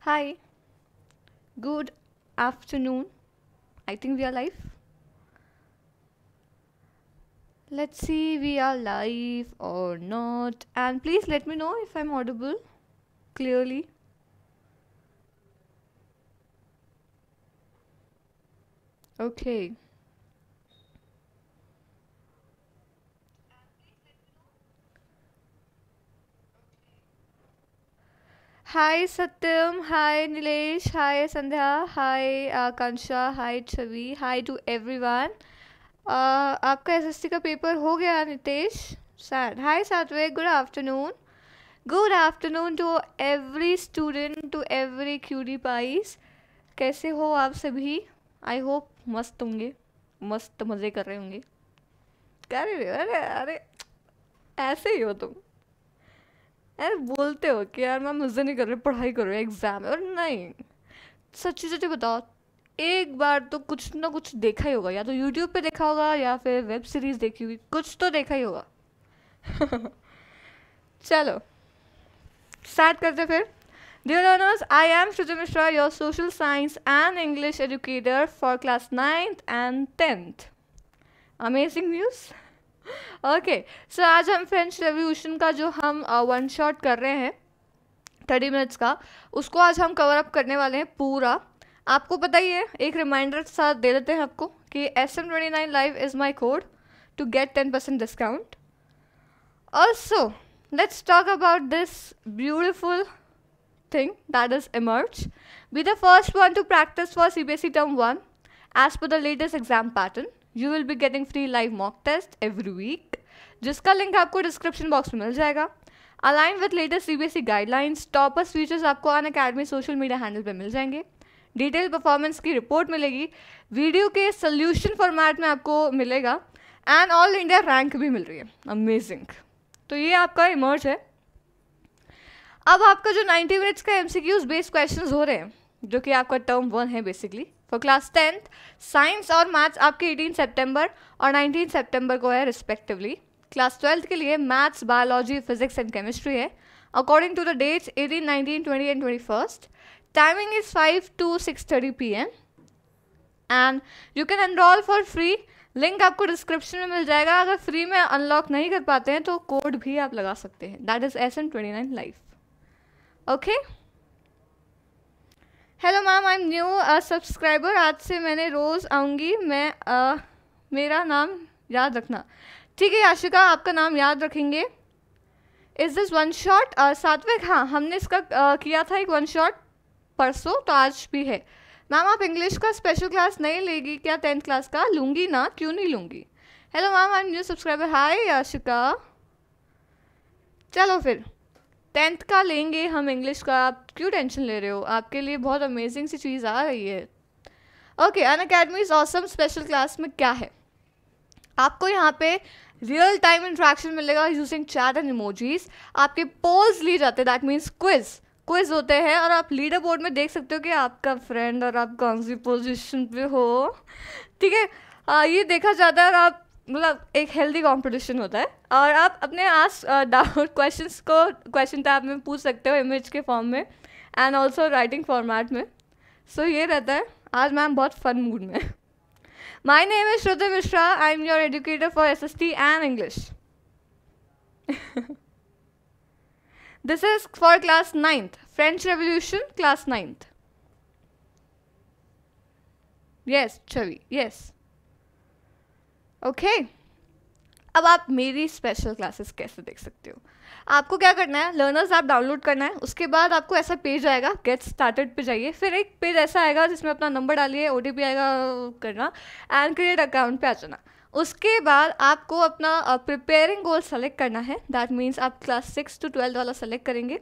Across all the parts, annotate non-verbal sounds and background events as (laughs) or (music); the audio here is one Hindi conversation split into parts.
Hi, good afternoon. I think we are live. Let's see, we are live or not. And please let me know if I'm audible clearly. Okay. Hi Satyam hi Nilesh hi Sandhya hi Aakanksha hi Chhavi hi to everyone आपका एसएससी का पेपर हो गया नितेश सैड हाय सातवे good afternoon good afternoon to every student to every cutie pies कैसे हो आप सभी आई होप मस्त होंगे मस्त मज़े कर रहे होंगे कर रहे हो अरे अरे ऐसे ही हो तुम यार बोलते हो कि यार मैम मज़े नहीं कर रही पढ़ाई करो एग्ज़ाम है और नहीं सच्ची सच्ची बताओ एक बार तो कुछ ना कुछ देखा ही होगा या तो यूट्यूब पे देखा होगा या फिर वेब सीरीज़ देखी हुई कुछ तो देखा ही होगा (laughs) चलो स्टार्ट करते फिर dear learners I am Shruti Mishra your social science and English educator for class ninth and tenth amazing news okay so आज हम फ्रेंच रेवोल्यूशन का जो हम वन uh, शॉट कर रहे हैं थर्टी मिनट्स का उसको आज हम कवर अप करने वाले हैं पूरा आपको पता ही है एक रिमाइंडर साथ दे देते हैं आपको कि S M twenty nine live is my code to get ten percent discount also this beautiful thing that is emerge be the first one to practice for C B S C term one as per the latest exam pattern you will be getting free live mock test every week जिसका लिंक आपको डिस्क्रिप्शन बॉक्स में मिल जाएगा align with latest C B S E guidelines toppers features आपको Unacademy social media handle पर मिल जाएंगे डिटेल परफॉर्मेंस की रिपोर्ट मिलेगी वीडियो के सोल्यूशन फॉर्मेट में आपको मिलेगा एंड ऑल इंडिया रैंक भी मिल रही है अमेजिंग तो ये आपका इमर्ज है अब आपका जो 90 मिनट्स का M C Qs based question हो रहे हैं जो कि आपका टर्म वन है basically for class tenth science और मैथ्स आपके 18 सितंबर और 19 सितंबर को है रिस्पेक्टिवली क्लास ट्वेल्थ के लिए maths biology physics and chemistry है according to the dates eighteen nineteen twenty and is five to six thirty P M and you can enroll for free link आपको डिस्क्रिप्शन में मिल जाएगा अगर फ्री में अनलॉक नहीं कर पाते हैं तो कोड भी आप लगा सकते हैं that is S N twenty nine life okay hello ma'am I am new subscriber आज से मैंने रोज़ आऊँगी मैं uh, मेरा नाम याद रखना ठीक है याशिका आपका नाम याद रखेंगे इज़ दिस वन शॉट सात्विक हाँ हमने इसका uh, किया था एक वन शॉट परसों तो आज भी है मैम आप इंग्लिश का स्पेशल क्लास नहीं लेगी क्या टेंथ क्लास का लूँगी ना क्यों नहीं लूँगी hello ma'am I am new subscriber hi Yashika चलो फिर टेंथ का लेंगे हम इंग्लिश का आप क्यों टेंशन ले रहे हो आपके लिए बहुत अमेजिंग सी चीज़ आ रही है okay and is awesome special class में क्या है आपको यहाँ पे रियल टाइम इंट्रैक्शन मिलेगा यूजिंग चैट एंड इमोजीज आपके पोल्स लिए जाते हैं दैट मीन्स क्विज क्विज होते हैं और आप लीडर बोर्ड में देख सकते हो कि आपका फ्रेंड और आप कौन सी पोजिशन पे हो ठीक है ये देखा जाता है और आप मतलब एक हेल्दी कॉम्पिटिशन होता है और आप अपने आस डाउट क्वेश्चन को क्वेश्चन टाइप में पूछ सकते हो इमेज के फॉर्म में एंड ऑल्सो राइटिंग फॉर्मेट में सो so, ये रहता है आज मैम बहुत फन मूड में my name is Shruti Mishra I am your educator for S S T and English this is for class ninth French revolution class ninth yes Chhavi yes okay okay. अब आप मेरी स्पेशल क्लासेस कैसे देख सकते हो आपको क्या करना है लर्नर्स ऐप डाउनलोड करना है उसके बाद आपको ऐसा पेज आएगा गेट स्टार्टेड पे जाइए फिर एक पेज ऐसा आएगा जिसमें अपना नंबर डालिए ओ आएगा करना एंड क्रिएट अकाउंट पे आ जाना उसके बाद आपको अपना प्रिपेयरिंग गोल सेलेक्ट करना है दैट मीन्स आप क्लास सिक्स टू ट्वेल्थ वाला सेलेक्ट करेंगे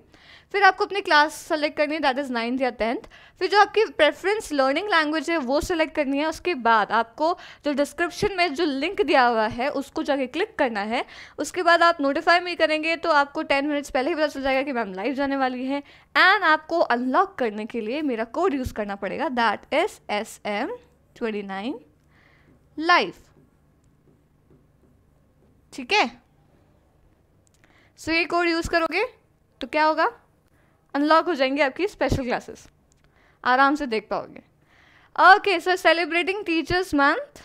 फिर आपको अपनी क्लास सेलेक्ट करनी है दैट इज़ नाइन्थ या टेंथ फिर जो आपकी प्रेफरेंस लर्निंग लैंग्वेज है वो सेलेक्ट करनी है उसके बाद आपको जो डिस्क्रिप्शन में जो लिंक दिया हुआ है उसको जाके क्लिक करना है उसके बाद आप नोटिफाई भी करेंगे तो आपको टेन मिनट्स पहले ही पता चल जाएगा कि मैम लाइव जाने वाली है एंड आपको अनलॉक करने के लिए मेरा कोड यूज़ करना पड़ेगा that is S M twenty nine life ठीक है सो ये कोड यूज़ करोगे तो क्या होगा अनलॉक हो जाएंगे आपकी स्पेशल क्लासेस आराम से देख पाओगे okay sir celebrating teachers month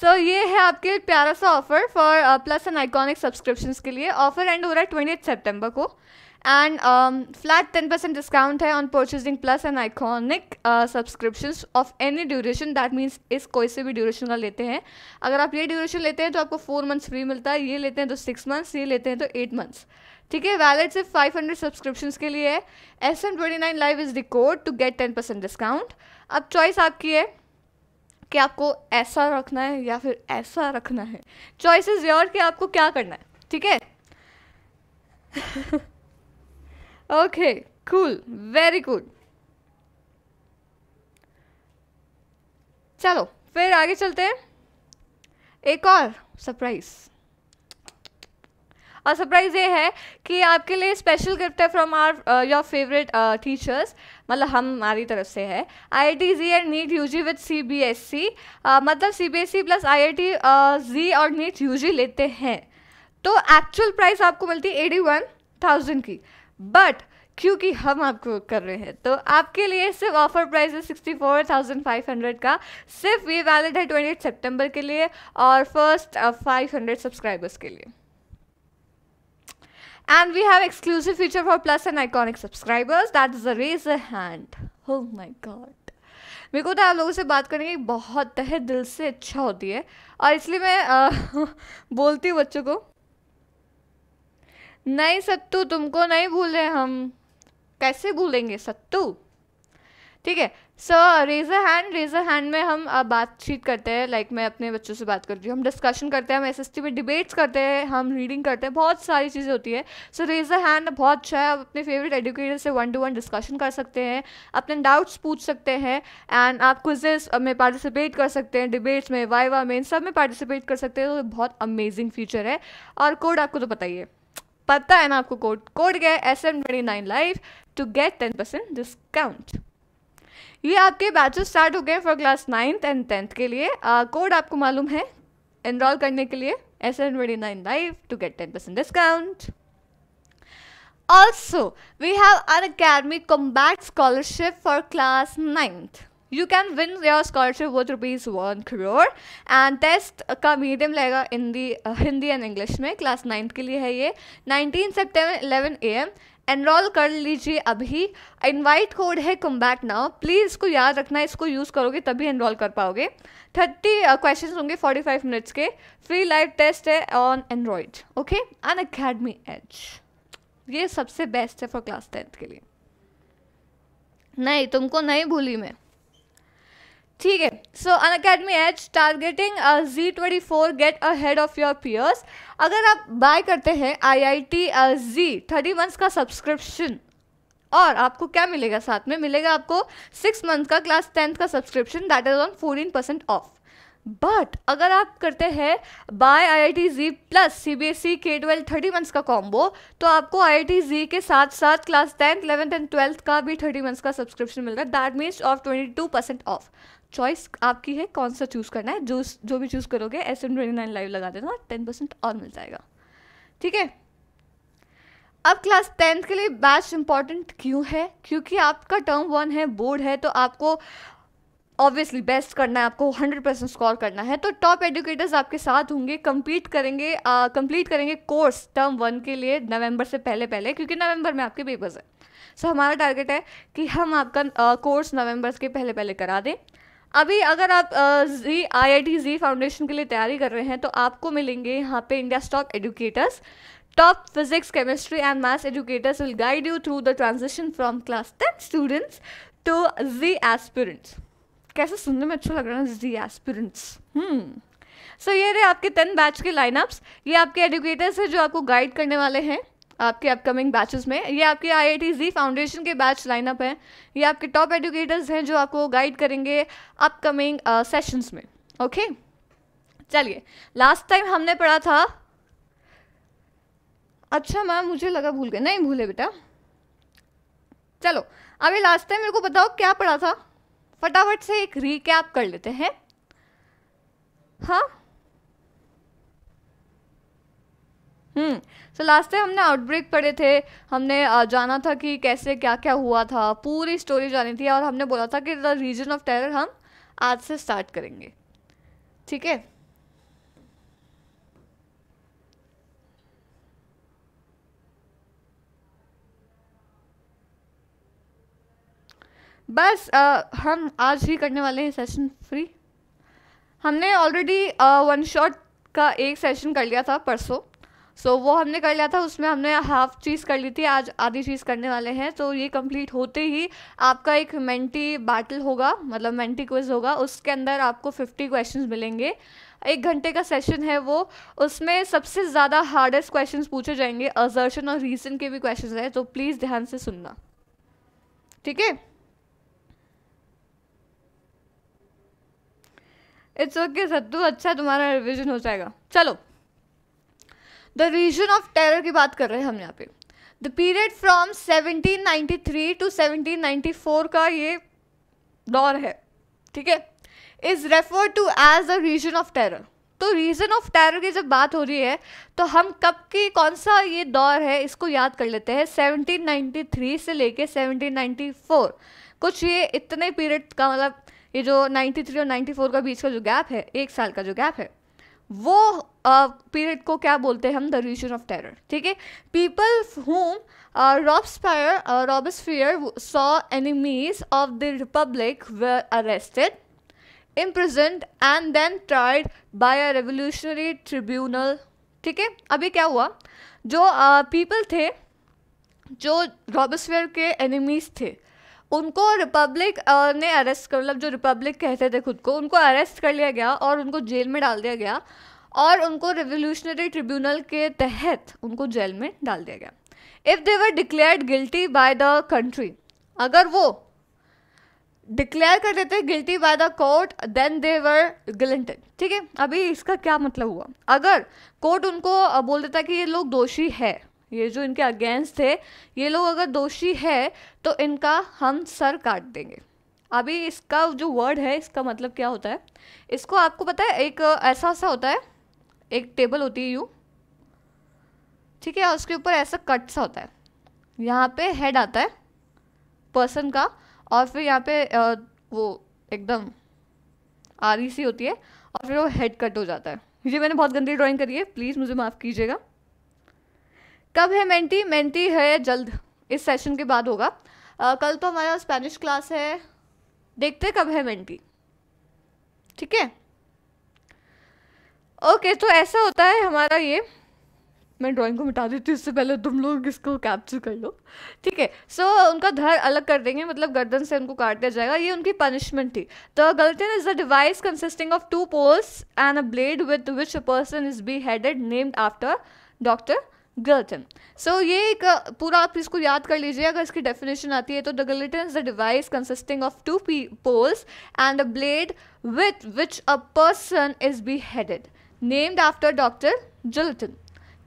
so ये है आपके प्यारा सा offer for plus and iconic subscription के लिए ऑफर एंड हो रहा है ट्वेंटी सितंबर को and flat ten percent discount है on purchasing plus and iconic subscription of any duration that means इस कोई से भी ड्यूरेशन का लेते हैं अगर आप ये ड्यूरेशन लेते हैं तो आपको फोर मंथ्स फ्री मिलता है ये लेते हैं तो सिक्स मंथ्स ये लेते हैं तो एट मंथ्स ठीक है वैलेट सिर्फ फाइव हंड्रेड सब्सक्रिप्शन के लिए है S M twenty nine live is record to get ten percent discount अब चॉइस आपकी है कि आपको ऐसा रखना है या फिर ऐसा रखना है चॉइस इज़ योर कि आपको क्या करना है ठीक है (laughs) Okay, cool, very good. चलो फिर आगे चलते हैं एक और सरप्राइज और सरप्राइज़ ये है कि आपके लिए स्पेशल गिफ्ट है from our your favourite teachers मतलब हम हमारी तरफ से है I I T JEE and NEET U G with C B S C मतलब C B S C plus I I T JEE और नीट यू जी लेते हैं तो एक्चुअल प्राइस आपको मिलती है एटी वन थाउजेंड की बट क्योंकि हम आपको कर रहे हैं तो आपके लिए सिर्फ ऑफर प्राइस है sixty four thousand five hundred का सिर्फ ये वैलिड है ट्वेंटी एट सेप्टेम्बर के लिए और फर्स्ट फाइव हंड्रेड सब्सक्राइबर्स के लिए and we have exclusive feature for plus and iconic subscribers that is a raise a hand oh my God मेरे को तो आप लोगों से बात करने की बहुत तहे दिल से इच्छा होती है और इसलिए मैं आ, uh, (laughs) बोलती हूँ बच्चों को नहीं सत्तू तुमको नहीं भूले हम कैसे भूलेंगे सत्तू ठीक है so raise a hand raise a hand में हम बातचीत करते हैं लाइक मैं अपने बच्चों से बात करती हूँ हम डिस्कशन करते हैं हम टी में डिबेट्स करते हैं हम रीडिंग करते हैं बहुत सारी चीज़ें होती है सो रेजर हैंड बहुत अच्छा है आप अपने फेवरेट एडुकेटर से वन टू वन डिस्कशन कर सकते हैं अपने डाउट्स पूछ सकते हैं एंड आप क्विजेस में पार्टिसिपेट कर सकते हैं डिबेट्स में वाइवा में इन सब में पार्टिसिपेट कर सकते हैं तो बहुत अमेजिंग फीचर है और कोड आपको तो पता ही है पता है ना आपको कोड कोड गया S M twenty nine live to get ten percent discount ये आपके बैचेस स्टार्ट हो गए for class ninth and tenth के लिए कोड uh, आपको मालूम है एनरोल करने के लिए S M twenty nine live to get ten percent discount also we have Unacademy combat scholarship for class ninth you can win your scholarship with rupees one crore and test का मीडियम लगेगा हिंदी हिंदी एंड इंग्लिश में क्लास नाइन्थ के लिए है ये nineteen September eleven A M enroll कर लीजिए अभी इनवाइट कोड है कम बैक नाउ प्लीज़ इसको याद रखना इसको यूज़ करोगे तभी एनरोल कर पाओगे थर्टी क्वेश्चन होंगे फोर्टी फाइव मिनट्स के फ्री लाइव टेस्ट है on Android okay Unacademy H ये सबसे बेस्ट है फॉर क्लास टेंथ के लिए नहीं तुमको नहीं भूली मैं ठीक है so Unacademy H targeting JEE twenty four get head of your peers अगर आप बाय करते हैं I I T JEE thirty months का सब्सक्रिप्शन और आपको क्या मिलेगा साथ में मिलेगा आपको सिक्स मंथ का क्लास टेंथ का subscription that is on fourteen percent off but अगर आप करते हैं buy I I T JEE plus C B S E के ट्वेल्व थर्टी मंथ्स का कॉम्बो तो आपको आई आई टी जी के साथ साथ class tenth eleventh and twelfth का भी थर्टी मंथ्स का सब्सक्रिप्शन मिल रहा है that means off twenty two percent off choice आपकी है कौन सा चूज़ करना है जो जो भी चूज़ करोगे S M twenty nine live लगा देना टेन परसेंट और मिल जाएगा ठीक है अब क्लास टेंथ के लिए बैच इंपॉर्टेंट क्यों है क्योंकि आपका टर्म वन है बोर्ड है तो आपको ऑब्वियसली बेस्ट करना है आपको हंड्रेड परसेंट स्कोर करना है तो टॉप एजुकेटर्स आपके साथ होंगे कंप्लीट करेंगे कंप्लीट करेंगे कोर्स टर्म वन के लिए नवंबर से पहले पहले क्योंकि नवंबर में आपके पेपर्स हैं सो so, हमारा टारगेट है कि हम आपका कोर्स नवंबर के पहले पहले करा दें अभी अगर आप जी आई आई टी जी फाउंडेशन के लिए तैयारी कर रहे हैं तो आपको मिलेंगे यहाँ पे India stock educators top physics chemistry and maths educators will guide you through the transition from class ten students to JEE aspirants कैसे सुनने में अच्छा लग रहा है जी एस्पिरेंट्स सो ये रहे आपके टेन बैच के लाइनअप्स ये आपके एडुकेटर्स हैं जो आपको गाइड करने वाले हैं आपके अपकमिंग बैचेस में ये आपके I I T JEE foundation के बैच लाइनअप हैं ये आपके टॉप एडुकेटर्स हैं जो आपको गाइड करेंगे अपकमिंग सेशंस uh, में ओके okay? चलिए लास्ट टाइम हमने पढ़ा था अच्छा मैम मुझे लगा भूल गए नहीं भूले बेटा चलो अभी लास्ट टाइम मेरे को बताओ क्या पढ़ा था फटाफट से एक रिकैप कर लेते हैं हाँ हम्म सो लास्ट टाइम हमने आउटब्रेक पढ़े थे हमने जाना था कि कैसे क्या क्या हुआ था पूरी स्टोरी जानी थी और हमने बोला था कि द रीजन ऑफ टेरर हम आज से स्टार्ट करेंगे ठीक है बस आ, हम आज ही करने वाले हैं सेशन फ्री हमने ऑलरेडी वन शॉट का एक सेशन कर लिया था परसों सो so, वो हमने कर लिया था उसमें हमने हाफ चीज़ कर ली थी आज आधी चीज़ करने वाले हैं तो ये कंप्लीट होते ही आपका एक मेंटी बैटल होगा मतलब मेंटी क्विज होगा उसके अंदर आपको फिफ्टी क्वेश्चन मिलेंगे एक घंटे का सेशन है वो उसमें सबसे ज़्यादा हार्डेस्ट क्वेश्चन पूछे जाएंगे अजर्शन और रीज़न के भी क्वेश्चन हैं तो प्लीज़ ध्यान से सुनना ठीक है इट्स ओके सत्तू अच्छा तुम्हारा रिविजन हो जाएगा चलो द रीजन ऑफ टेरर की बात कर रहे हैं हम यहाँ पे द पीरियड फ्रॉम 1793 टू 1794 का ये दौर है ठीक है is refer to as the reason of terror तो रीज़न ऑफ टेरर की जब बात हो रही है तो हम कब की कौन सा ये दौर है इसको याद कर लेते हैं 1793 से लेके 1794 कुछ ये इतने पीरियड का मतलब ये जो 93 और 94 का बीच का जो गैप है एक साल का जो गैप है वो पीरियड को क्या बोलते हैं हम द रीजन ऑफ टेरर ठीक है people whom Robespierre Robespierre saw enemies of the republic were arrested present and then tried by a revolutionary tribunal ठीक है अभी क्या हुआ जो पीपल uh, थे जो रॉबस्फेयर के एनिमीज थे उनको रिपब्लिक ने अरेस्ट कर मतलब जो रिपब्लिक कहते थे खुद को उनको अरेस्ट कर लिया गया और उनको जेल में डाल दिया गया और उनको रिवोल्यूशनरी ट्रिब्यूनल के तहत उनको जेल में डाल दिया गया if they were declared guilty by the country अगर वो डिक्लेयर कर देते guilty by the court then they were guillotined ठीक है अभी इसका क्या मतलब हुआ अगर कोर्ट उनको बोल देता कि ये लोग दोषी है ये जो इनके अगेंस्ट थे ये लोग अगर दोषी है तो इनका हम सर काट देंगे अभी इसका जो वर्ड है इसका मतलब क्या होता है इसको आपको पता है एक ऐसा सा होता है एक टेबल होती है यू ठीक है उसके ऊपर ऐसा कट सा होता है यहाँ पे हेड आता है पर्सन का और फिर यहाँ पे वो एकदम आरी सी होती है और फिर वो हेड कट हो जाता है ये मैंने बहुत गंदी ड्राइंग करी है प्लीज़ मुझे माफ़ कीजिएगा कब है मेंटी मेंटी है जल्द इस सेशन के बाद होगा आ, कल तो हमारा स्पेनिश क्लास है देखते कब है मेंटी ठीक है ओके तो ऐसा होता है हमारा ये मैं ड्राइंग को मिटा देती हूँ इससे पहले तुम लोग इसको कैप्चर कर लो ठीक है सो उनका धर अलग कर देंगे मतलब गर्दन से उनको काट दिया जाएगा ये उनकी पनिशमेंट थी the guillotine is a device consisting of two poles and a blade with which a person is beheaded named after doctor Guillotin so so, ये एक uh, पूरा आप इसको याद कर लीजिए अगर इसकी डेफिनेशन आती है तो the guillotine is the device consisting of two P poles and a blade with which a person is beheaded named after doctor Guillotin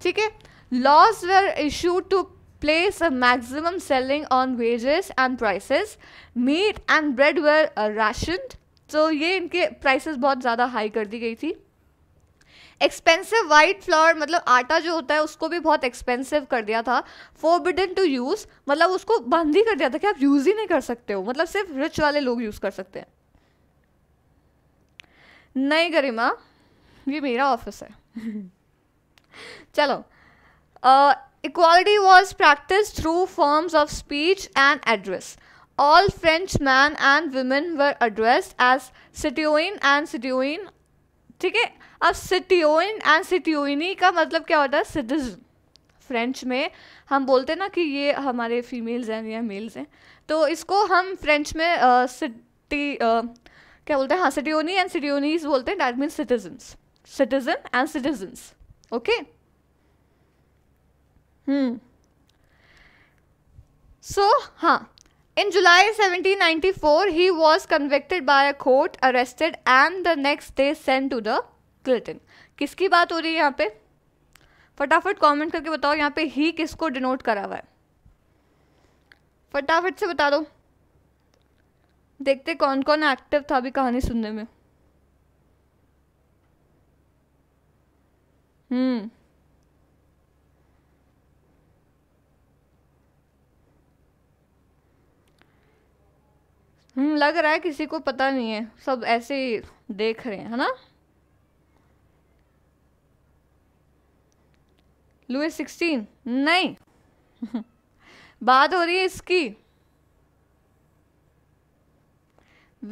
ठीक है laws were issue to place a maximum ceiling on wages and prices meat and bread were ration uh, तो ये इनके प्राइसेस बहुत ज़्यादा हाई कर दी गई थी एक्सपेंसिव वाइट फ्लावर मतलब आटा जो होता है उसको भी बहुत एक्सपेंसिव कर दिया था फोरबिडन टू यूज़ मतलब उसको बंद ही कर दिया था कि आप यूज़ ही नहीं कर सकते हो मतलब सिर्फ रिच वाले लोग यूज़ कर सकते हैं नहीं गरिमा ये मेरा ऑफिस है (laughs) चलो equality was practice through forms of speech and address all French man and women were address as citoyen and citoyen ठीक है अब सिटीओन एंड सिटीओनी का मतलब क्या होता है सिटीजन फ्रेंच में हम बोलते हैं ना कि ये हमारे फीमेल्स हैं या मेल्स हैं तो इसको हम फ्रेंच में सिटी uh, uh, क्या बोलते हैं हाँ सिटीओनी एंड सिटीओनीज बोलते हैं that mean citizens citizen and citizens okay hmm so हाँ In July 1794, he was convicted by a court, arrested, and the next day sent to the guillotine किसकी बात हो रही है यहाँ पे फटाफट कमेंट करके बताओ यहाँ पे ही किसको डिनोट करा हुआ है फटाफट से बता दो देखते कौन कौन एक्टिव था अभी कहानी सुनने में हम्म हम्म लग रहा है किसी को पता नहीं है सब ऐसे ही देख रहे हैं है ना लुइस सिक्सटीन नहीं (laughs) बात हो रही है इसकी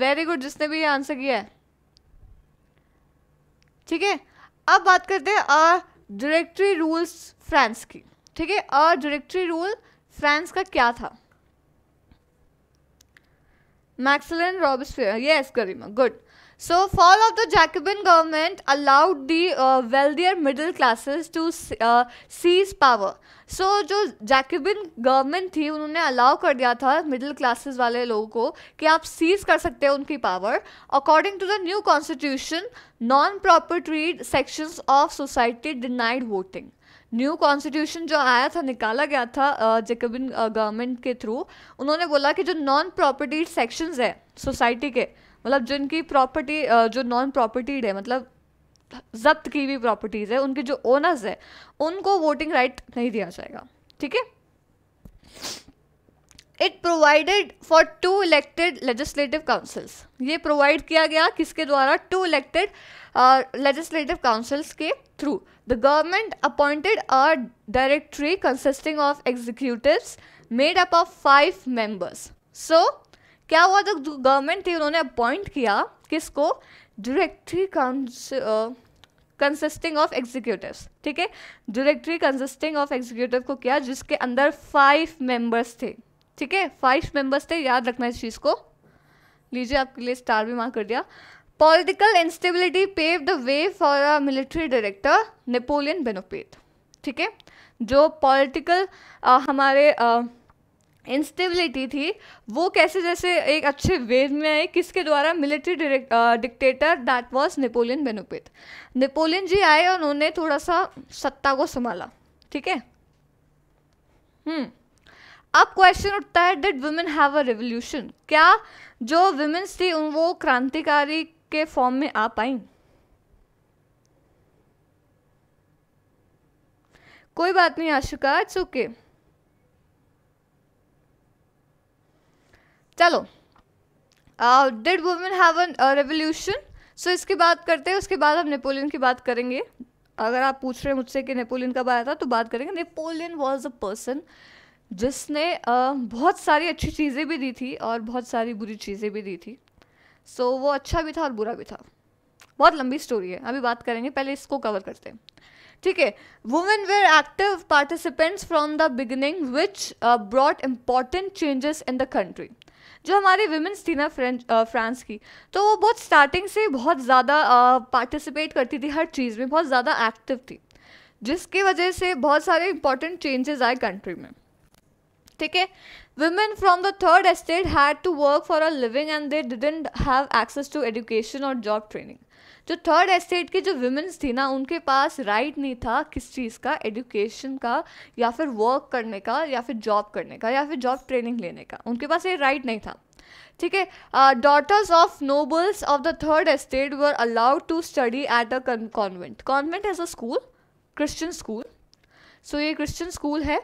वेरी गुड जिसने भी ये आंसर किया है ठीक है अब बात करते हैं अ डायरेक्टरी रूल्स फ्रांस की ठीक है अ डायरेक्टरी रूल फ्रांस का क्या था Maximilien Robespierre yes Karima good So fall of the Jacobin government allowed the uh, wealthier middle classes to uh, seize power. So so, जो जैकबिन गवर्नमेंट थी उन्होंने अलाउ कर दिया था मिडिल क्लासेस वाले लोगों को कि आप सीज कर सकते हैं उनकी power according to the new constitution non property sections of society denied voting new constitution जो आया था निकाला गया था जैकबिन uh, गवर्नमेंट uh, के थ्रू उन्होंने बोला कि जो नॉन प्रॉपर्टी सेक्शंस है सोसाइटी के मतलब जिनकी प्रॉपर्टी जो नॉन प्रॉपर्टीड है मतलब जब्त की हुई प्रॉपर्टीज़ है उनके जो ओनर्स है उनको वोटिंग राइट नहीं दिया जाएगा ठीक है it provided for two elected legislative councils ये प्रोवाइड किया गया किसके द्वारा टू इलेक्टेड लेजिस्लेटिव काउंसिल्स के through the government appointed a directory consisting of executive made up of five members so क्या हुआ जो गवर्नमेंट थी उन्होंने अपॉइंट किया किसको डायरेक्टरी कंसिस्टिंग ऑफ एग्जीक्यूटिव ठीक है डायरेक्टरी कंसिस्टिंग ऑफ एग्जीक्यूटिव को किया जिसके अंदर फाइव मेंबर्स थे ठीक है फाइव मेंबर्स थे याद रखना इस चीज़ को लीजिए आपके लिए स्टार भी मांग कर दिया political instability pave the way for a military director Napoleon Bonaparte ठीक है जो पॉलिटिकल हमारे आ, इंस्टेबिलिटी थी वो कैसे जैसे एक अच्छे वेव में आए किसके द्वारा military dictator that was Napoleon Bonaparte Napoleon ji आए और उन्होंने थोड़ा सा सत्ता को संभाला ठीक है हम्म, अब क्वेश्चन उठता है did women have a revolution क्या जो वुमेन्स थी उन वो क्रांतिकारी के फॉर्म में आ पाई कोई बात नहीं आशुका इट्स ओके okay. चलो did women have a revolution सो इसकी बात करते हैं उसके बाद हम नेपोलियन की बात करेंगे अगर आप पूछ रहे हैं मुझसे कि नेपोलियन कब आया था तो बात करेंगे नेपोलियन वॉज अ पर्सन जिसने uh, बहुत सारी अच्छी चीज़ें भी दी थी और बहुत सारी बुरी चीज़ें भी दी थी सो so, वो अच्छा भी था और बुरा भी था बहुत लंबी स्टोरी है अभी बात करेंगे पहले इसको कवर करते हैं ठीक है women were active participants from the beginning which brought important changes in the country जो हमारी विमेंस थी ना फ्रेंच फ्रांस की तो वो बहुत स्टार्टिंग से बहुत ज़्यादा पार्टिसिपेट करती थी हर चीज़ में बहुत ज़्यादा एक्टिव थी जिसकी वजह से बहुत सारे इंपॉर्टेंट चेंजेस आए कंट्री में ठीक है women from the third estate had to work for a living and they didn't have access to education और जॉब ट्रेनिंग जो थर्ड एस्टेट की जो वुमेंस थी ना उनके पास राइट नहीं था किस चीज़ का एडुकेशन का या फिर वर्क करने का या फिर जॉब करने का या फिर जॉब ट्रेनिंग लेने का उनके पास ये राइट नहीं था ठीक है daughters of nobles of the third estate were allowed to study at a convent convent as a school Christian school so ये क्रिश्चियन स्कूल है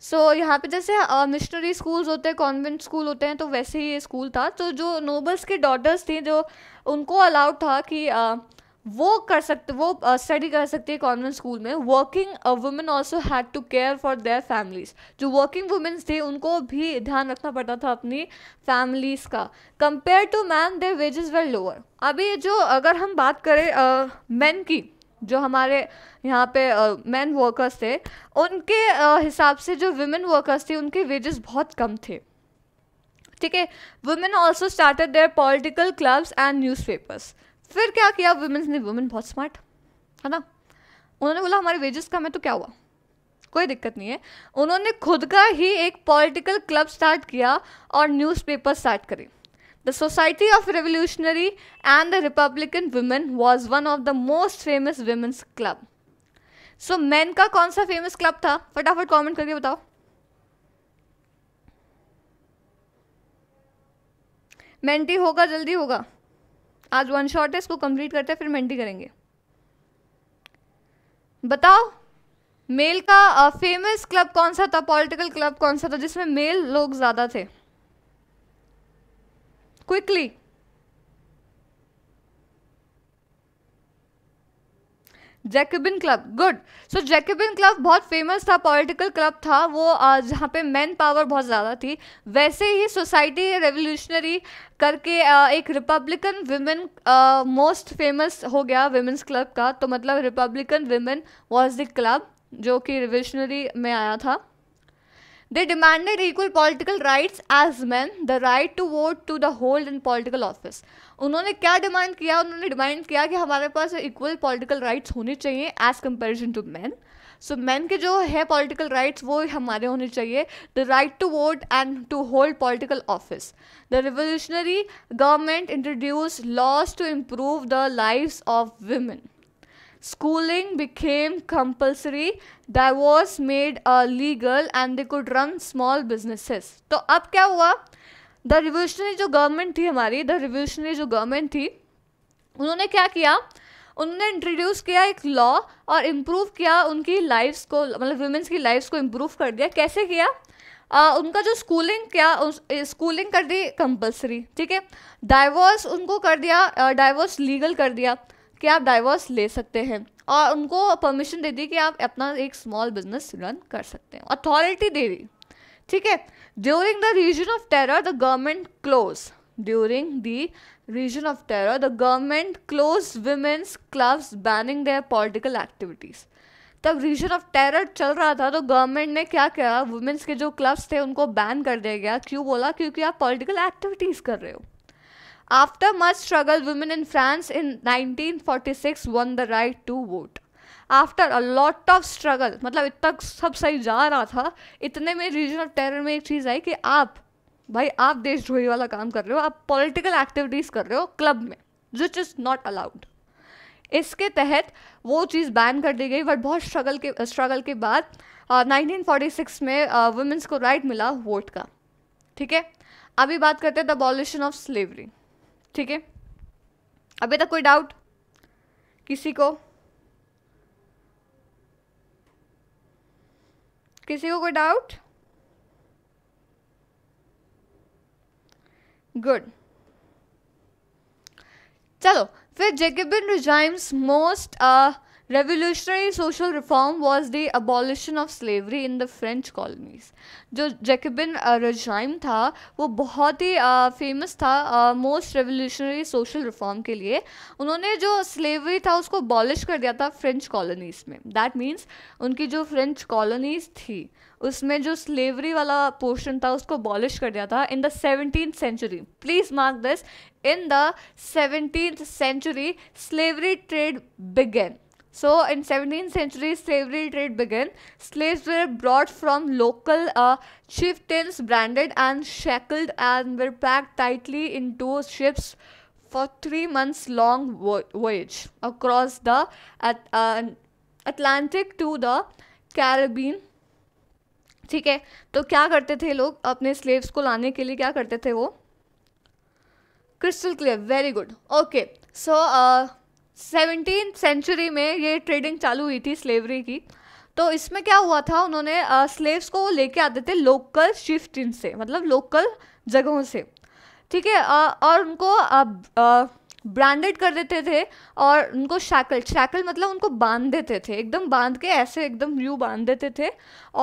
सो so, यहाँ पे जैसे मिशनरी uh, स्कूल्स होते हैं कॉन्वेंट स्कूल होते हैं तो वैसे ही ये स्कूल था तो जो नोबल्स के डॉटर्स थी जो उनको अलाउड था कि uh, वो कर सकते वो स्टडी uh, कर सकती है कॉन्वेंट स्कूल में working women also had to care for their families जो वर्किंग वुमेन्स थी उनको भी ध्यान रखना पड़ता था अपनी फैमिलीज़ का compare to man their wages were lower अभी जो अगर हम बात करें मैन की जो हमारे यहाँ पे मैन वर्कर्स थे उनके हिसाब से जो वुमेन वर्कर्स थे उनके वेजेस बहुत कम थे ठीक है women also started their political clubs and newspapers फिर क्या किया वुमेन्स ने वुमेन बहुत स्मार्ट है ना उन्होंने बोला हमारे वेजेस कम है तो क्या हुआ कोई दिक्कत नहीं है उन्होंने खुद का ही एक पॉलिटिकल क्लब स्टार्ट किया और न्यूज़पेपर स्टार्ट करी The Society of Revolutionary and the Republican Women was one of the most famous women's club. So so, man का कौन सा फेमस क्लब था फटाफट कॉमेंट करके बताओ मेंटी होगा जल्दी होगा आज वन शॉट है इसको कंप्लीट करते हैं फिर मेंटी करेंगे बताओ मेल का फेमस uh, क्लब कौन सा था पॉलिटिकल क्लब कौन सा था जिसमें मेल लोग ज़्यादा थे quickly Jacobin club good so Jacobin club बहुत फेमस था पॉलिटिकल क्लब था वो जहाँ पे मैन पावर बहुत ज़्यादा थी वैसे ही सोसाइटी रेवोल्यूशनरी करके एक रिपब्लिकन वीमेन मोस्ट फेमस हो गया वीमेंस क्लब का तो मतलब republican women was the club जो कि रिवोल्यूशनरी में आया था they demanded equal political rights as man the right to vote to the hold in political office उन्होंने क्या डिमांड किया उन्होंने डिमांड किया कि हमारे पास इक्वल पॉलिटिकल राइट्स होने चाहिए as comparison to man so man के जो है पॉलिटिकल राइट्स वो हमारे होने चाहिए the right to vote and to hold political office the revolutionary government introduce laws to improve the life of women Schooling became compulsory, divorce made uh, legal and they could run small businesses. तो अब क्या हुआ द रिवोल्यूशनरी जो गवर्नमेंट थी हमारी द रिवोल्यूशनरी जो गवर्नमेंट थी उन्होंने क्या किया उन्होंने इंट्रोड्यूस किया एक लॉ और इम्प्रूव किया उनकी लाइफ्स को मतलब वुमेंस की लाइफ्स को इम्प्रूव कर दिया कैसे किया आ, उनका जो स्कूलिंग क्या स्कूलिंग कर दी कंपलसरी ठीक है डाइवोर्स उनको कर दिया डाइवोर्स लीगल कर दिया कि आप डाइवोर्स ले सकते हैं और उनको परमिशन दे दी कि आप अपना एक स्मॉल बिजनेस रन कर सकते हैं अथॉरिटी दे दी ठीक है during the reason of terror the government close during the reason of terror the government close womens clubs banning their political activities तब रीजन ऑफ टेरर चल रहा था तो गवर्नमेंट ने क्या किया वुमेंस के जो क्लब्स थे उनको बैन कर दिया गया क्यों बोला क्योंकि आप पॉलिटिकल एक्टिविटीज़ कर रहे हो after much struggle women in France in 1946 won the right to vote after a lot of struggle मतलब इतना सब सही जा रहा था इतने में रीजन ऑफ टेरर में एक चीज़ आई कि आप भाई आप देशद्रोही वाला काम कर रहे हो आप पॉलिटिकल एक्टिविटीज़ कर रहे हो क्लब में विच इज़ नॉट अलाउड इसके तहत वो चीज़ बैन कर दी गई बट बहुत स्ट्रगल के स्ट्रगल के बाद फोर्टी uh, 1946 में वुमेंस uh, को राइट मिला वोट का ठीक है अभी बात करते हैं द अबॉलिशन ऑफ स्लेवरी ठीक है अभी तक कोई डाउट किसी को किसी को कोई डाउट गुड चलो फिर Jacobin regimes most revolutionary social reform was the abolition of slavery in the French colonies जो जैकबिन रजाइम uh, था वो बहुत ही फेमस uh, था मोस्ट रेवोल्यूशनरी सोशल रिफॉर्म के लिए उन्होंने जो स्लेवरी था उसको अबॉलिश कर दिया था फ्रेंच कॉलोनीज़ में दैट मीन्स उनकी जो फ्रेंच कॉलोनीज़ थी उसमें जो स्लेवरी वाला पोर्शन था उसको अबॉलिश कर दिया था in the seventeen century please mark this in the seventeen century slavery trade began So in 17th century slavery trade began. Slaves were brought from local uh, chieftains branded and shackled and were packed tightly into ships for three months long vo- voyage across the at, uh, Atlantic to the Caribbean ठीक है तो क्या करते थे लोग अपने स्लेव्स को लाने के लिए क्या करते थे वो crystal clear very good okay so seventeen century में ये ट्रेडिंग चालू हुई थी स्लेवरी की तो इसमें क्या हुआ था उन्होंने स्लेव्स को लेके आते थे लोकल शिफ्टिन से मतलब लोकल जगहों से ठीक है और उनको ब्रांडेड कर देते थे और उनको शैकल शैकल मतलब उनको बांध देते थे एकदम बांध के ऐसे एकदम यू बांध देते थे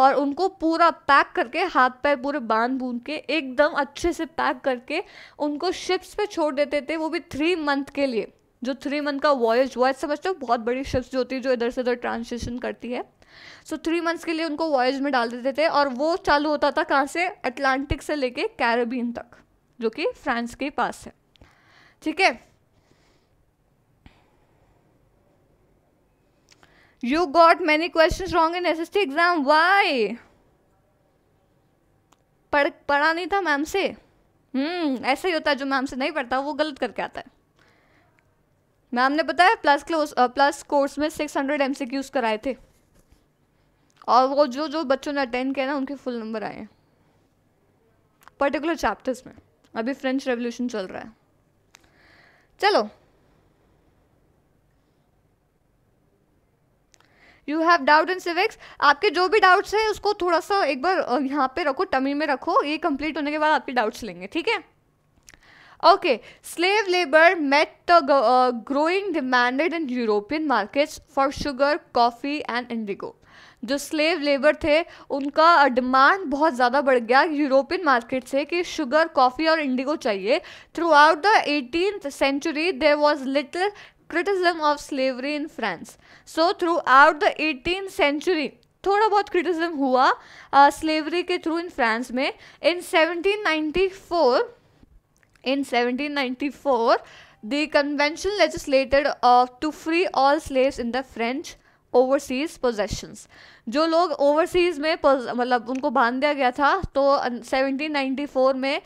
और उनको पूरा पैक करके हाथ पैर पूरे बांध बूंद के एकदम अच्छे से पैक करके उनको शिप्स पे छोड़ देते थे वो भी थ्री मंथ के लिए जो थ्री मंथ का वॉयज वॉयज समझते हो बहुत बड़ी शिप्स जो होती है जो इधर से उधर ट्रांसलेशन करती है सो थ्री मंथ्स के लिए उनको वॉयज में डाल देते थे और वो चालू होता था कहाँ से अटलांटिक से लेके कैरेबियन तक जो कि फ्रांस के पास है ठीक है you got many question wrong in S S T exam why पढ़ पढ़ा नहीं था मैम से हम्म ऐसा ही होता है जो मैम से नहीं पढ़ता वो गलत करके आता है मैम ने बताया प्लस क्लोज प्लस कोर्स में सिक्स हंड्रेड एम कराए थे और वो जो जो बच्चों ने अटेंड किया ना उनके फुल नंबर आए हैं पर्टिकुलर चैप्टर्स में अभी फ्रेंच रेवोल्यूशन चल रहा है चलो you have doubt in civics आपके जो भी डाउट्स हैं उसको थोड़ा सा एक बार uh, यहाँ पे रखो टमी में रखो ये कंप्लीट होने के बाद आपके डाउट्स लेंगे ठीक है Okay, slave labor met the uh, growing demanded in European markets for sugar, coffee and indigo. जो स्लेव लेबर थे उनका डिमांड बहुत ज़्यादा बढ़ गया यूरोपियन मार्केट से कि शुगर कॉफ़ी और इंडिगो चाहिए through the eighteen century there was little criticism of slavery in France so through the eighteen century थोड़ा बहुत क्रिटिसिज्म हुआ स्लेवरी uh, के थ्रू इन फ्रांस में in 1794 In 1794, the convention legislated uh, to free all slaves in the French overseas possessions जो लोग ओवरसीज में मतलब उनको बांध दिया गया था तो 1794 में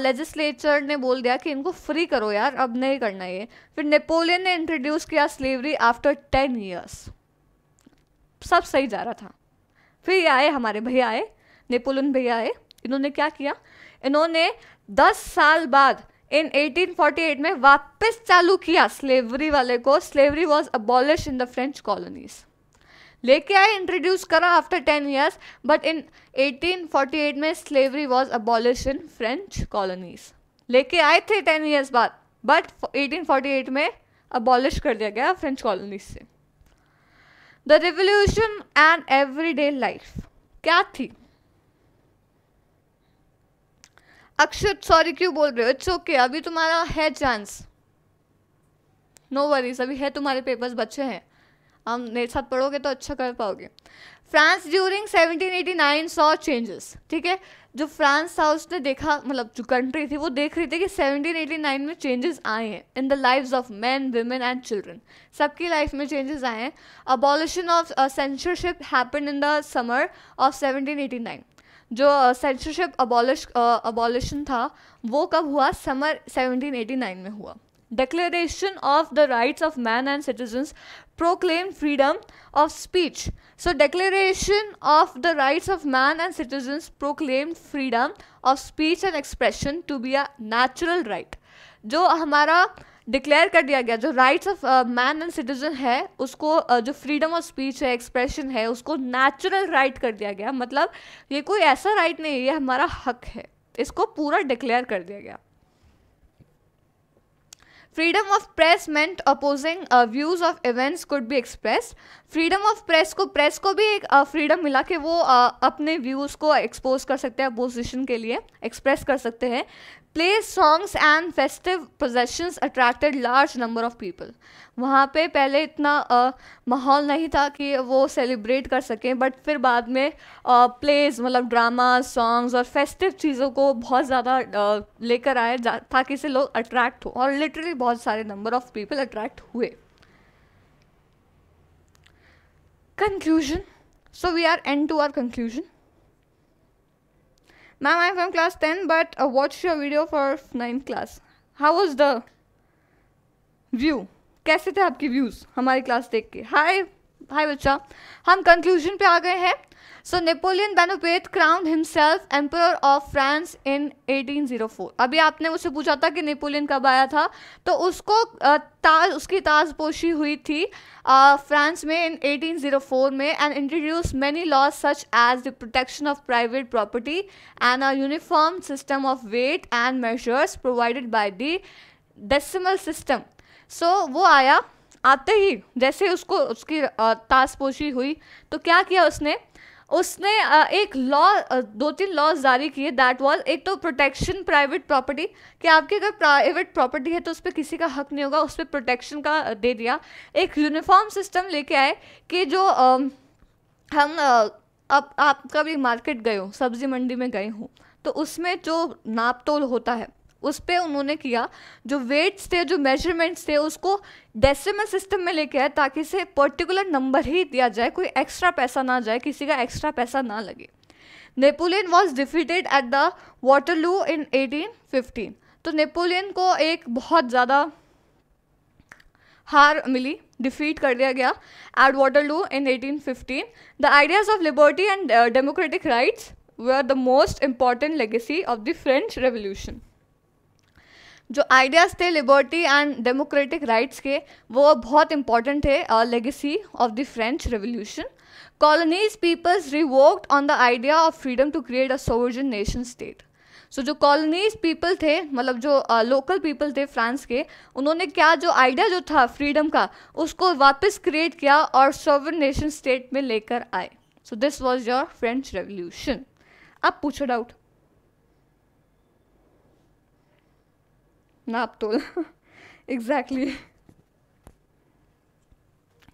लेजिस्लेचर uh, ने बोल दिया कि इनको फ्री करो यार अब नहीं करना ये फिर नेपोलियन ने इंट्रोड्यूस किया स्लेवरी आफ्टर टेन ईयर्स सब सही जा रहा था फिर ये आए हमारे भैया आए नेपोलियन भैया आए इन्होंने क्या किया इन्होंने दस साल बाद इन 1848 में वापस चालू किया स्लेवरी वाले को slavery was abolish in the French colonies लेके आए इंट्रोड्यूस करा after ten years but in 1848 में slavery was abolish in French colonies लेके आए थे टेन ईयर्स बाद बट 1848 में अबॉलिश कर दिया गया फ्रेंच कॉलोनीज से the revolution and every day life क्या थी अक्षत सॉरी क्यों बोल रहे हो इट्स ओके अभी तुम्हारा है चांस नो वरीज अभी है तुम्हारे पेपर्स बच्चे हैं हम मेरे साथ पढ़ोगे तो अच्छा कर पाओगे फ्रांस ड्यूरिंग 1789 सॉ चेंजेस ठीक है जो फ्रांस था उसने देखा मतलब जो कंट्री थी वो देख रही थी कि 1789 में चेंजेस आए हैं in the lives of man women and children सबकी लाइफ में चेंजेस आए हैं abolition of censorship happen in the summer of 1789 जो सेंसरशिप अबॉलिश अबॉलिशन था वो कब हुआ समर 1789 में हुआ declaration of the rights of man and citizens proclaim freedom of speech so declaration of the rights of man and citizens proclaim freedom of speech and expression to be a natural right जो हमारा डिक्लेयर कर दिया गया जो rights of man and citizen है उसको uh, जो फ्रीडम ऑफ स्पीच है एक्सप्रेशन है उसको नेचुरल राइट right कर दिया गया मतलब ये कोई ऐसा राइट right नहीं है ये हमारा हक है इसको पूरा डिक्लेयर कर दिया गया freedom of press meant opposing views of events could be express freedom of press को प्रेस को भी एक फ्रीडम uh, मिला कि वो uh, अपने व्यूज़ को एक्सपोज कर सकते हैं अपोजिशन के लिए एक्सप्रेस कर सकते हैं plays songs and festive processions attracted large number of people वहाँ पे पहले इतना माहौल नहीं था कि वो सेलिब्रेट कर सकें बट फिर बाद में प्लेज मतलब ड्रामा सॉन्ग्स और फेस्टिव चीज़ों को बहुत ज़्यादा लेकर आए ताकि से लोग अट्रैक्ट हो और लिटरली बहुत सारे नंबर ऑफ पीपल अट्रैक्ट हुए conclusion so we are end to our conclusion Ma'am, I'm from class 10, but uh, watched your video for 9th class. How was the view? कैसे थे आपके व्यूज हमारी क्लास देख के हाय हाय बच्चा हम कंक्लूजन पे आ गए हैं so Napoleon Bonaparte crown himself emperor of France in 1804 अभी आपने मुझसे पूछा था कि नेपोलियन कब आया था तो उसको ताज उसकी ताजपोशी हुई थी फ्रांस में इन 1804 में and introduce many laws such as the protection of private property and a uniform system of weight and measures provided by the decimal system so वो आया आते ही जैसे उसको उसकी ताशपोशी हुई तो क्या किया उसने उसने एक लॉ दो तीन लॉज जारी किए दैट वॉज एक तो प्रोटेक्शन प्राइवेट प्रॉपर्टी कि आपकी अगर प्राइवेट प्रॉपर्टी है तो उस पर किसी का हक नहीं होगा उस पर प्रोटेक्शन का दे दिया एक यूनिफॉर्म सिस्टम लेके आए कि जो हम अब आप कभी मार्केट गए हो सब्जी मंडी में गए हो तो उसमें जो नाप तोल होता है उस पर उन्होंने किया जो वेट्स थे जो मेजरमेंट्स थे उसको डेसिमल सिस्टम में लेके आए ताकि से पर्टिकुलर नंबर ही दिया जाए कोई एक्स्ट्रा पैसा ना जाए किसी का एक्स्ट्रा पैसा ना लगे Napoleon was defeated at the Waterloo in 1815 तो नेपोलियन को एक बहुत ज़्यादा हार मिली डिफीट कर दिया गया at Waterloo in 1815 the ideas of liberty and democratic rights are the most important legacy of the French revolution जो आइडियाज़ थे लिबर्टी एंड डेमोक्रेटिक राइट्स के वो बहुत इंपॉर्टेंट थे legacy of the French revolution colonies peoples revoked on the idea of freedom to create a sovereign nation state so जो कॉलोनीज पीपल थे मतलब जो लोकल uh, पीपल थे फ्रांस के उन्होंने क्या जो आइडिया जो था फ्रीडम का उसको वापस क्रिएट किया और सोवर नेशन स्टेट में लेकर आए so this was your French revolution अब पूछो डाउट नाप तोल एग्जैक्टली (laughs)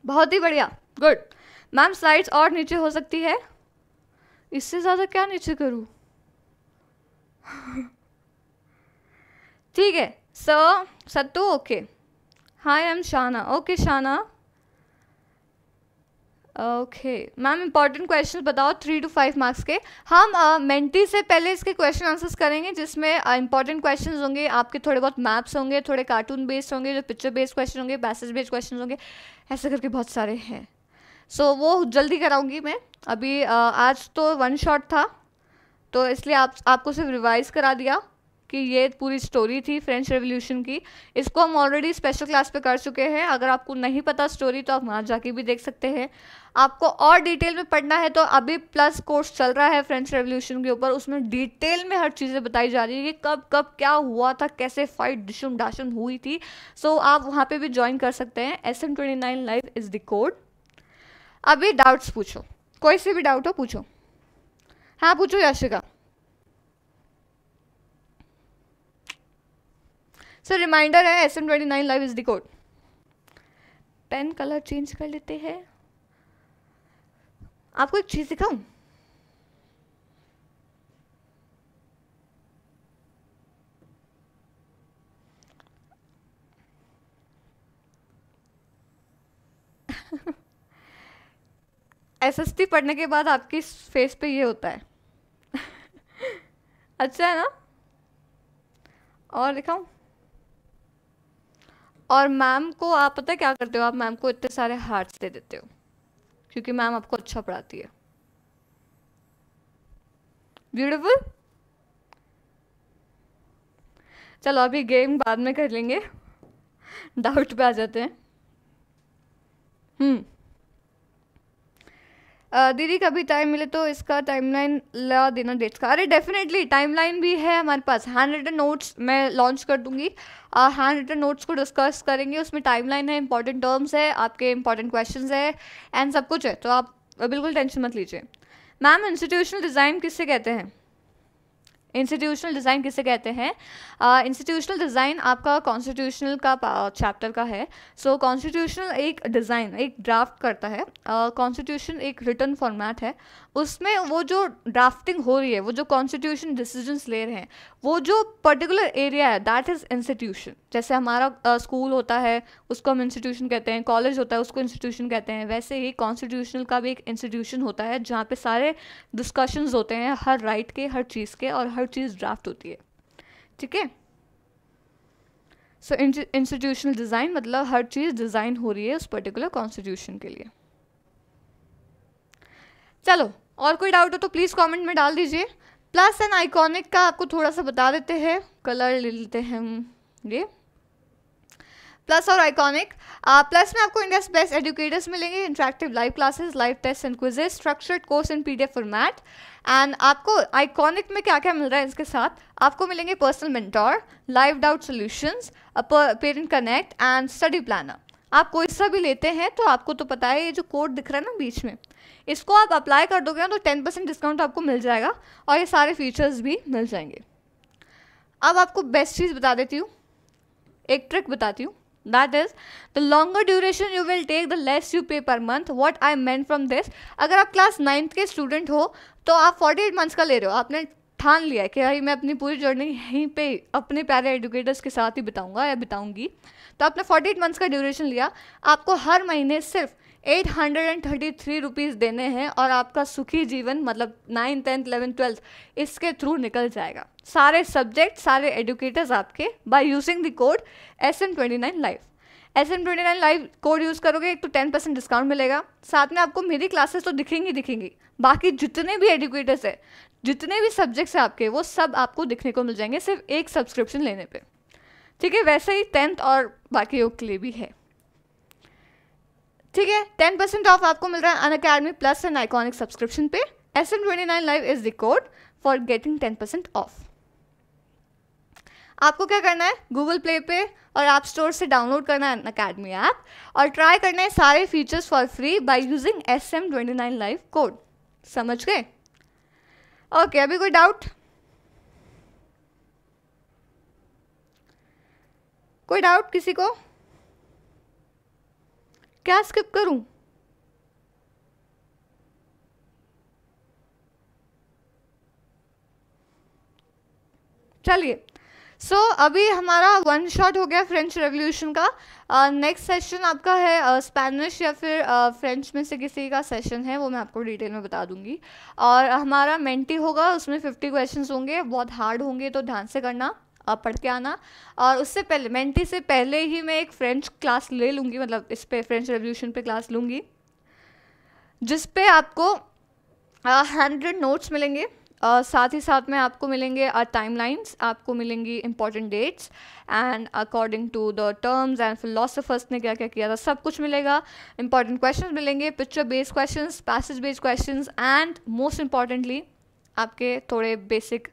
बहुत ही बढ़िया गुड मैम स्लाइड्स और नीचे हो सकती है इससे ज़्यादा क्या नीचे करूँ (laughs) ठीक है sir Sattu okay hi I am Shana okay Shana okay ma'am important question बताओ थ्री टू फाइव मार्क्स के हम मेंटी uh, से पहले इसके क्वेश्चन आंसर्स करेंगे जिसमें इंपॉर्टेंट uh, क्वेश्चन होंगे आपके थोड़े बहुत मैप्स होंगे थोड़े कार्टून बेस्ड होंगे जो पिक्चर बेस्ड क्वेश्चन होंगे पैसेज बेस्ड क्वेश्चन होंगे ऐसे करके बहुत सारे हैं सो so, वो जल्दी कराऊंगी मैं अभी uh, आज तो वन शॉट था तो इसलिए आप आपको सिर्फ रिवाइज़ करा दिया कि ये पूरी स्टोरी थी फ्रेंच रेवोल्यूशन की इसको हम ऑलरेडी स्पेशल क्लास पे कर चुके हैं अगर आपको नहीं पता स्टोरी तो आप वहाँ जाके भी देख सकते हैं आपको और डिटेल में पढ़ना है तो अभी प्लस कोर्स चल रहा है फ्रेंच रेवोल्यूशन के ऊपर उसमें डिटेल में हर चीज़ें बताई जा रही है कि कब कब क्या हुआ था कैसे फाइट डिशुम डाशुम हुई थी सो so, आप वहाँ पर भी ज्वाइन कर सकते हैं S M twenty nine live is the code अभी डाउट्स पूछो कोई से भी डाउट हो पूछो हाँ पूछो यशिका सर रिमाइंडर है S M twenty nine live is the code pen colour change कर लेते हैं आपको एक चीज़ दिखाऊं एसएसटी (laughs) पढ़ने के बाद आपकी फेस पे ये होता है (laughs) अच्छा है ना और दिखाऊं और मैम को आप पता है क्या करते हो आप मैम को इतने सारे हार्ट्स दे देते हो क्योंकि मैम आपको अच्छा पढ़ाती है ब्यूटिफुल चलो अभी गेम बाद में कर लेंगे डाउट पे आ जाते हैं हम्म दीदी कभी टाइम मिले तो इसका टाइमलाइन ला देना डेट्स का अरे डेफिनेटली टाइमलाइन भी है हमारे पास हैंड रिटन नोट्स मैं लॉन्च कर दूंगी हैंड रिटन नोट्स को डिस्कस करेंगे उसमें टाइमलाइन है इंपॉर्टेंट टर्म्स है आपके इंपॉर्टेंट क्वेश्चन है एंड सब कुछ है तो आप बिल्कुल टेंशन मत लीजिए मैम इंस्टीट्यूशनल डिज़ाइन किससे कहते हैं इंस्टीट्यूशनल डिज़ाइन किसे कहते हैं इंस्टीट्यूशनल डिज़ाइन आपका कॉन्स्टिट्यूशनल का चैप्टर का है सो so, कॉन्स्टिट्यूशनल एक डिज़ाइन एक ड्राफ्ट करता है कॉन्स्टिट्यूशन uh, एक रिटर्न फॉर्मेट है उसमें वो जो ड्राफ्टिंग हो रही है वो जो कॉन्स्टिट्यूशन डिसीजंस ले रहे हैं वो जो पर्टिकुलर एरिया है दैट इज़ इंस्टीट्यूशन जैसे हमारा स्कूल uh, होता है उसको हम इंस्टीट्यूशन कहते हैं कॉलेज होता है उसको इंस्टीट्यूशन कहते हैं वैसे ही कॉन्स्टिट्यूशनल का भी एक इंस्टीट्यूशन होता है जहाँ पे सारे डिस्कशंस होते हैं हर राइट right के हर चीज़ के और हर हर चीज़ ड्राफ्ट होती है ठीक है सो इंस्टीट्यूशनल डिज़ाइन मतलब हर चीज़ डिज़ाइन हो रही है उस पर्टिकुलर कॉन्स्टिट्यूशन के लिए चलो और कोई डाउट हो तो प्लीज़ कमेंट में डाल दीजिए प्लस एंड आइकॉनिक का आपको थोड़ा सा बता देते हैं कलर ले लेते हैं हम ये प्लस और आइकॉनिक प्लस में आपको इंडिया बेस्ट एजुकेटर्स मिलेंगे interactive live classes live test and quizzes structured course in PDF format and आपको आइकॉनिक में क्या क्या मिल रहा है इसके साथ आपको मिलेंगे personal mentor live doubt solutions parent connect and study planner आप कोई सा भी लेते हैं तो आपको तो पता है ये जो कोड दिख रहा है ना बीच में इसको आप अप्लाई कर दोगे ना तो टेन परसेंट डिस्काउंट आपको मिल जाएगा और ये सारे फीचर्स भी मिल जाएंगे अब आपको बेस्ट चीज़ बता देती हूँ एक ट्रिक बताती हूँ that is the longer duration you will take the less you pay per month what I mean from this अगर आप क्लास नाइन्थ के स्टूडेंट हो तो आप फोर्टी एट मंथ्स का ले रहे हो आपने ठान लिया है कि भाई मैं अपनी पूरी जर्नी यहीं पे अपने प्यारे एडुकेटर्स के साथ ही बताऊंगा या बताऊंगी तो आपने फोर्टी एट मंथ्स का ड्यूरेशन लिया आपको हर महीने सिर्फ eight hundred and thirty three rupees देने हैं और आपका सुखी जीवन मतलब नाइन टेंथ इलेवन ट्वेल्थ इसके थ्रू निकल जाएगा सारे सब्जेक्ट सारे एडुकेटर्स आपके by using the code S M twenty nine live S M twenty nine live code use करोगे एक तो टेन परसेंट डिस्काउंट मिलेगा साथ में आपको मेरी क्लासेस तो दिखेंगी दिखेंगी बाकी जितने भी एडुकेटर्स हैं जितने भी सब्जेक्ट्स हैं आपके वो सब आपको दिखने को मिल जाएंगे सिर्फ एक सब्सक्रिप्शन लेने पे ठीक है वैसे ही टेंथ और बाकी योग के लिए भी है ठीक है टेन परसेंट ऑफ आपको मिल रहा है Unacademy Plus and iconic subscription पे S M twenty nine live is the code for getting ten percent off आपको क्या करना है गूगल प्ले पे और ऐप स्टोर से डाउनलोड करना है अकेडमी ऐप और ट्राई करना है सारे features for free by using S M twenty nine live code समझ गए ओके अभी कोई डाउट कोई डाउट किसी को क्या स्किप करूं चलिए सो so, अभी हमारा वन शॉट हो गया फ्रेंच रेवोल्यूशन का नेक्स्ट uh, सेशन आपका है स्पेनिश uh, या फिर फ्रेंच uh, में से किसी का सेशन है वो मैं आपको डिटेल में बता दूंगी और हमारा मेंटी होगा उसमें फिफ्टी क्वेश्चन होंगे बहुत हार्ड होंगे तो ध्यान से करना पढ़ के आना और उससे पहले मेंटी से पहले ही मैं एक फ्रेंच क्लास ले लूँगी मतलब इस पर फ्रेंच रेवोल्यूशन पर क्लास लूँगी जिसपे आपको हंड्रेड uh, नोट्स मिलेंगे Uh, साथ ही साथ में आपको मिलेंगे आर लाइन्स आपको मिलेंगी important dates and according to the terms and philosophers ने क्या क्या किया था सब कुछ मिलेगा इंपॉर्टेंट क्वेश्चन मिलेंगे picture based question passage based question and most importantly आपके थोड़े बेसिक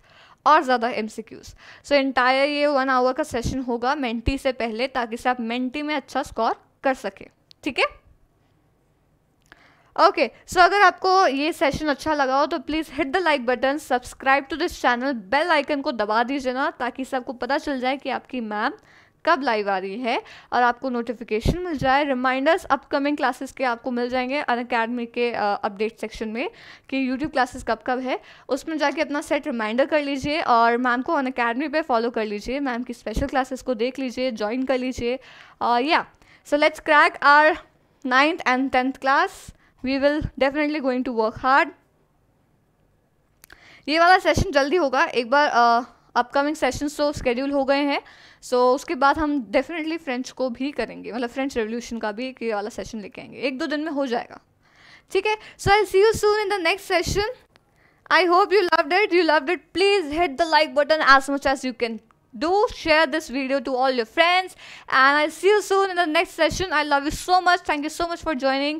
और ज़्यादा M C Qs so entire ये वन आवर का सेशन होगा मेंटी से पहले ताकि से आप मेंटी में अच्छा स्कोर कर सकें ठीक है ओके सो अगर आपको ये सेशन अच्छा लगा हो तो please hit the like button subscribe to this channel bell icon को दबा दीजिए ना ताकि सबको पता चल जाए कि आपकी मैम कब लाइव आ रही है और आपको नोटिफिकेशन मिल जाए रिमाइंडर्स अपकमिंग क्लासेस के आपको मिल जाएंगे अन अकेडमी के अपडेट सेक्शन में कि यूट्यूब क्लासेस कब कब है उसमें जाके अपना सेट रिमाइंडर कर लीजिए और मैम को अन अकेडमी पर फॉलो कर लीजिए मैम की स्पेशल क्लासेस को देख लीजिए ज्वाइन कर लीजिए या so let's crack our ninth and tenth class we will definitely going to work hard ये वाला सेशन जल्दी होगा एक बार अपकमिंग सेशन तो स्केड्यूल हो गए हैं सो so, उसके बाद हम डेफिनेटली फ्रेंच को भी करेंगे मतलब फ्रेंच रेवोल्यूशन का भी एक ये वाला सेशन लेके आएंगे एक दो दिन में हो जाएगा ठीक है so I see you soon in the next session I hope you love did you love it please hit the like button as much as you can do share this video to all your friends and i'll see you soon in the next session i love you so much thank you so much for joining